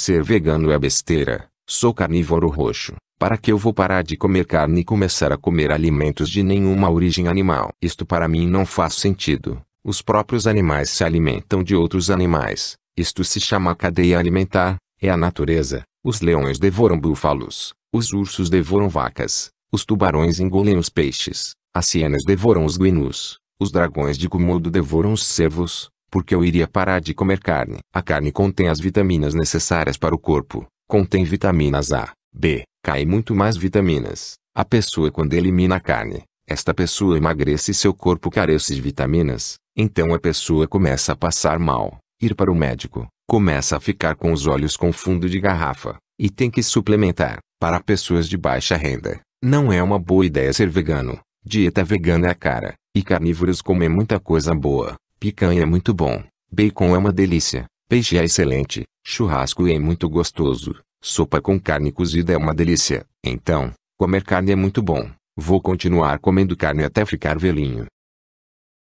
Ser vegano é besteira. Sou carnívoro roxo. Para que eu vou parar de comer carne e começar a comer alimentos de nenhuma origem animal? Isto para mim não faz sentido. Os próprios animais se alimentam de outros animais. Isto se chama cadeia alimentar. É a natureza. Os leões devoram búfalos. Os ursos devoram vacas. Os tubarões engolem os peixes. As hienas devoram os guinus. Os dragões de Komodo devoram os cervos porque eu iria parar de comer carne. A carne contém as vitaminas necessárias para o corpo, contém vitaminas A, B, K e muito mais vitaminas. A pessoa quando elimina a carne, esta pessoa emagrece e seu corpo carece de vitaminas, então a pessoa começa a passar mal, ir para o médico, começa a ficar com os olhos com fundo de garrafa, e tem que suplementar. Para pessoas de baixa renda, não é uma boa ideia ser vegano. Dieta vegana é cara, e carnívoros comem muita coisa boa. Picanha é muito bom, bacon é uma delícia, peixe é excelente, churrasco é muito gostoso, sopa com carne cozida é uma delícia. Então, comer carne é muito bom. Vou continuar comendo carne até ficar velhinho.